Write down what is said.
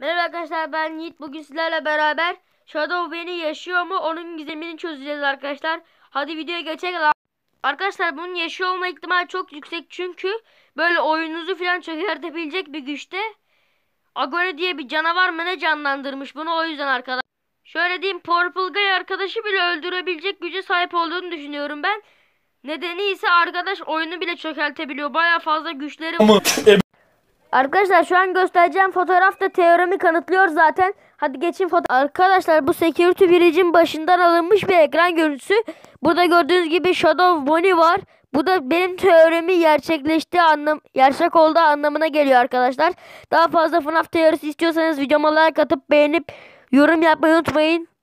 Merhaba arkadaşlar ben Yiğit. Bugün sizlerle beraber Shadow Beni yaşıyor mu? Onun gizemini çözeceğiz arkadaşlar. Hadi videoya geçelim. Arkadaşlar bunun yaşıyor olma ihtimali çok yüksek. Çünkü böyle oyununuzu falan çökertebilecek bir güçte. Agone diye bir canavar mı ne canlandırmış bunu o yüzden arkadaşlar. Şöyle diyeyim Purple Guy arkadaşı bile öldürebilecek güce sahip olduğunu düşünüyorum ben. Nedeni ise arkadaş oyunu bile çökeltebiliyor. Baya fazla güçleri var. E Arkadaşlar şu an göstereceğim fotoğraf da teoremi kanıtlıyor zaten. Hadi geçin foto. Arkadaşlar bu security bridge'in başından alınmış bir ekran görüntüsü. Burada gördüğünüz gibi Shadow bunny var. Bu da benim teoremi gerçekleşti anlam gerçek olduğu anlamına geliyor arkadaşlar. Daha fazla FNAF teorisi istiyorsanız videoma like atıp beğenip yorum yapmayı unutmayın.